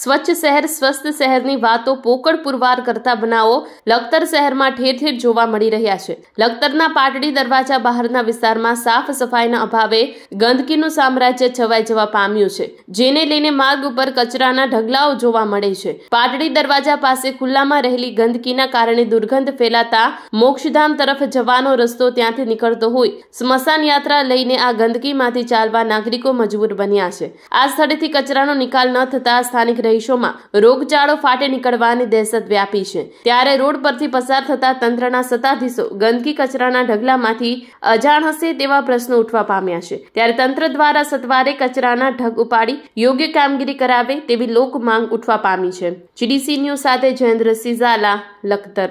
સ્વચ્છ શહેર સ્વસ્થ શહેરની વાતો પોકળ પુરવાર કરતા બનાવો લખતર શહેરમાં ઠેર ઠેર જોવા મળી રહ્યા છે લખતરના પાટડી દરવાજા બહારના વિસ્તારમાં સાફ સફાઈના અભાવે ગંદકીનું સામ્રાજ્ય છવાઈ જવા પામ્યું છે જેને લઈને માર્ગ ઉપર કચરાના ઢગલાઓ જોવા મળે છે પાટડી દરવાજા પાસે ખુલ્લામાં રહેલી ગંદકીના કારણે દુર્ગંધ ફેલાતા મોક્ષધામ તરફ જવાનો રસ્તો ત્યાંથી નીકળતો હોય સ્મશાન યાત્રા લઈને આ ગંદકીમાંથી ચાલવા નાગરિકો મજબૂર બન્યા છે આ સ્થળેથી કચરાનો નિકાલ ન થતા સ્થાનિક પ્રદેશોમાં રોગચાળો ફાટે નીકળવાની દહેશત વ્યાપી છે ત્યારે રોડ પરથી પસાર થતા તંત્રના સત્તાધીશો ગંદકી કચરાના ઢગલામાંથી અજાણ હશે તેવા પ્રશ્નો ઉઠવા પામ્યા છે ત્યારે તંત્ર દ્વારા સત્વારે કચરાના ઢગ ઉપાડી યોગ્ય કામગીરી કરાવે તેવી લોક માંગ ઉઠવા પામી છે જીડીસી ન્યૂઝ સાથે જયેન્દ્ર સિઝાલા લખતર